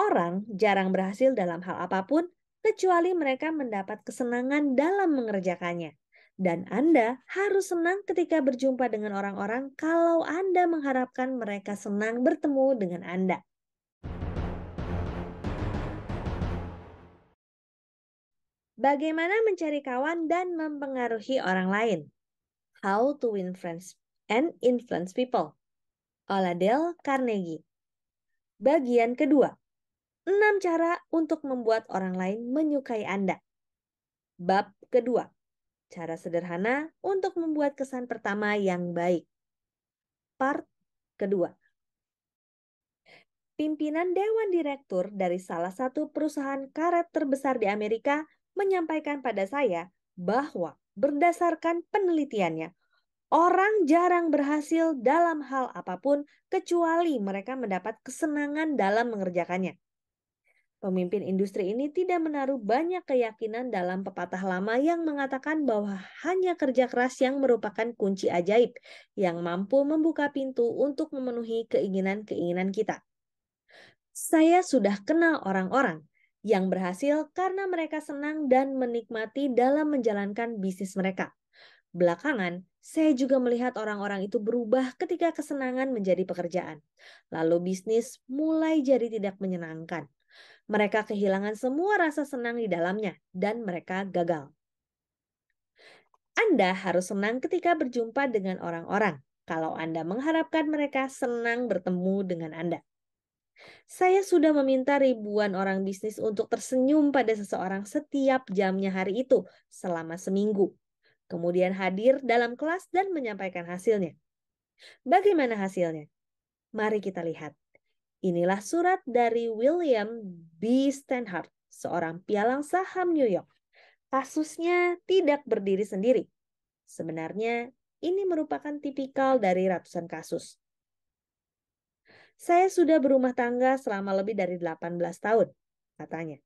Orang jarang berhasil dalam hal apapun kecuali mereka mendapat kesenangan dalam mengerjakannya. Dan Anda harus senang ketika berjumpa dengan orang-orang kalau Anda mengharapkan mereka senang bertemu dengan Anda. Bagaimana mencari kawan dan mempengaruhi orang lain? How to Win Friends and Influence People. Oladel Carnegie. Bagian kedua. 6 cara untuk membuat orang lain menyukai Anda. Bab kedua, cara sederhana untuk membuat kesan pertama yang baik. Part kedua. Pimpinan Dewan Direktur dari salah satu perusahaan karet terbesar di Amerika menyampaikan pada saya bahwa berdasarkan penelitiannya, orang jarang berhasil dalam hal apapun kecuali mereka mendapat kesenangan dalam mengerjakannya. Pemimpin industri ini tidak menaruh banyak keyakinan dalam pepatah lama yang mengatakan bahwa hanya kerja keras yang merupakan kunci ajaib yang mampu membuka pintu untuk memenuhi keinginan-keinginan kita. Saya sudah kenal orang-orang yang berhasil karena mereka senang dan menikmati dalam menjalankan bisnis mereka. Belakangan, saya juga melihat orang-orang itu berubah ketika kesenangan menjadi pekerjaan. Lalu bisnis mulai jadi tidak menyenangkan. Mereka kehilangan semua rasa senang di dalamnya dan mereka gagal. Anda harus senang ketika berjumpa dengan orang-orang kalau Anda mengharapkan mereka senang bertemu dengan Anda. Saya sudah meminta ribuan orang bisnis untuk tersenyum pada seseorang setiap jamnya hari itu selama seminggu, kemudian hadir dalam kelas dan menyampaikan hasilnya. Bagaimana hasilnya? Mari kita lihat. Inilah surat dari William B. Stenhardt, seorang pialang saham New York. Kasusnya tidak berdiri sendiri. Sebenarnya, ini merupakan tipikal dari ratusan kasus. Saya sudah berumah tangga selama lebih dari 18 tahun, katanya.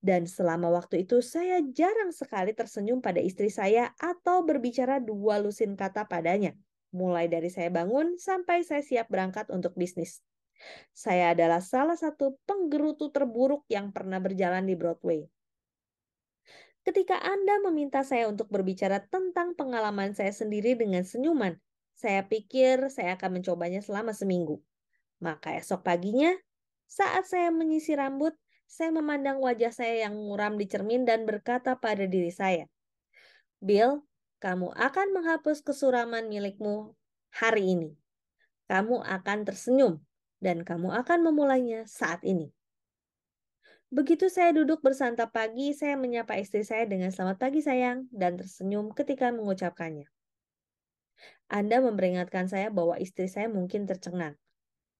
Dan selama waktu itu saya jarang sekali tersenyum pada istri saya atau berbicara dua lusin kata padanya. Mulai dari saya bangun sampai saya siap berangkat untuk bisnis. Saya adalah salah satu penggerutu terburuk yang pernah berjalan di Broadway. Ketika Anda meminta saya untuk berbicara tentang pengalaman saya sendiri dengan senyuman, saya pikir saya akan mencobanya selama seminggu. Maka esok paginya, saat saya menyisir rambut, saya memandang wajah saya yang muram di cermin dan berkata pada diri saya, Bill, kamu akan menghapus kesuraman milikmu hari ini. Kamu akan tersenyum dan kamu akan memulainya saat ini. Begitu saya duduk bersantap pagi, saya menyapa istri saya dengan selamat pagi sayang dan tersenyum ketika mengucapkannya. Anda memperingatkan saya bahwa istri saya mungkin tercengang.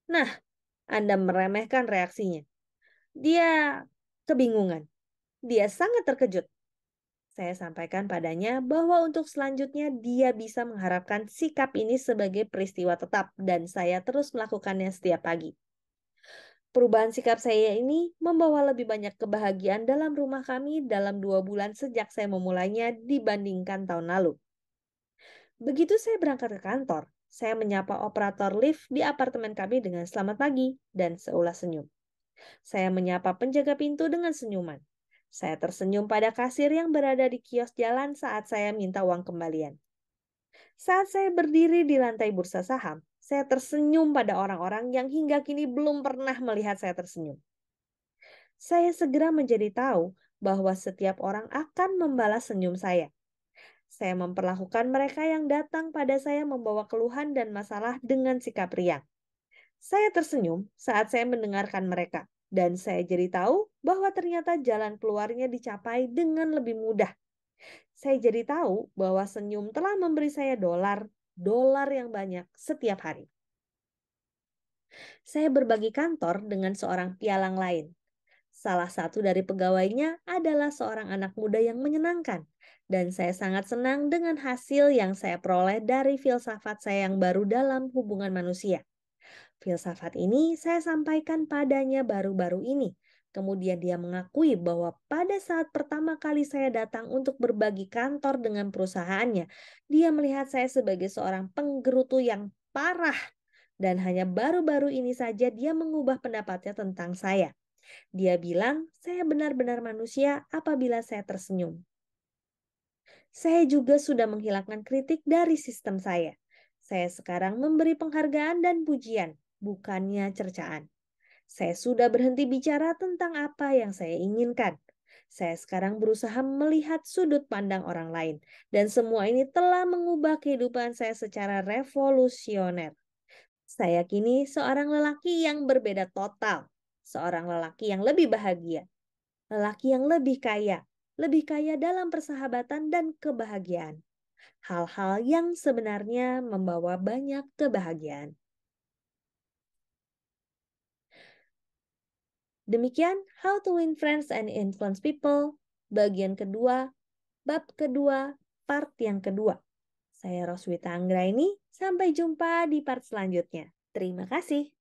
Nah, Anda meremehkan reaksinya. Dia kebingungan. Dia sangat terkejut saya sampaikan padanya bahwa untuk selanjutnya dia bisa mengharapkan sikap ini sebagai peristiwa tetap dan saya terus melakukannya setiap pagi. Perubahan sikap saya ini membawa lebih banyak kebahagiaan dalam rumah kami dalam dua bulan sejak saya memulainya dibandingkan tahun lalu. Begitu saya berangkat ke kantor, saya menyapa operator lift di apartemen kami dengan selamat pagi dan seolah senyum. Saya menyapa penjaga pintu dengan senyuman. Saya tersenyum pada kasir yang berada di kios jalan saat saya minta uang kembalian. Saat saya berdiri di lantai bursa saham, saya tersenyum pada orang-orang yang hingga kini belum pernah melihat saya tersenyum. Saya segera menjadi tahu bahwa setiap orang akan membalas senyum saya. Saya memperlakukan mereka yang datang pada saya membawa keluhan dan masalah dengan sikap riang. Saya tersenyum saat saya mendengarkan mereka. Dan saya jadi tahu bahwa ternyata jalan keluarnya dicapai dengan lebih mudah. Saya jadi tahu bahwa senyum telah memberi saya dolar, dolar yang banyak setiap hari. Saya berbagi kantor dengan seorang pialang lain. Salah satu dari pegawainya adalah seorang anak muda yang menyenangkan, dan saya sangat senang dengan hasil yang saya peroleh dari filsafat saya yang baru dalam hubungan manusia. Filsafat ini saya sampaikan padanya baru-baru ini. Kemudian dia mengakui bahwa pada saat pertama kali saya datang untuk berbagi kantor dengan perusahaannya, dia melihat saya sebagai seorang penggerutu yang parah dan hanya baru-baru ini saja dia mengubah pendapatnya tentang saya. Dia bilang, "Saya benar-benar manusia apabila saya tersenyum." Saya juga sudah menghilangkan kritik dari sistem saya. Saya sekarang memberi penghargaan dan pujian, bukannya cercaan. Saya sudah berhenti bicara tentang apa yang saya inginkan. Saya sekarang berusaha melihat sudut pandang orang lain, dan semua ini telah mengubah kehidupan saya secara revolusioner. Saya kini seorang lelaki yang berbeda total, seorang lelaki yang lebih bahagia, lelaki yang lebih kaya, lebih kaya dalam persahabatan dan kebahagiaan hal-hal yang sebenarnya membawa banyak kebahagiaan. Demikian How to Win Friends and Influence People bagian kedua, bab kedua, part yang kedua. Saya Roswita Anggraini, sampai jumpa di part selanjutnya. Terima kasih.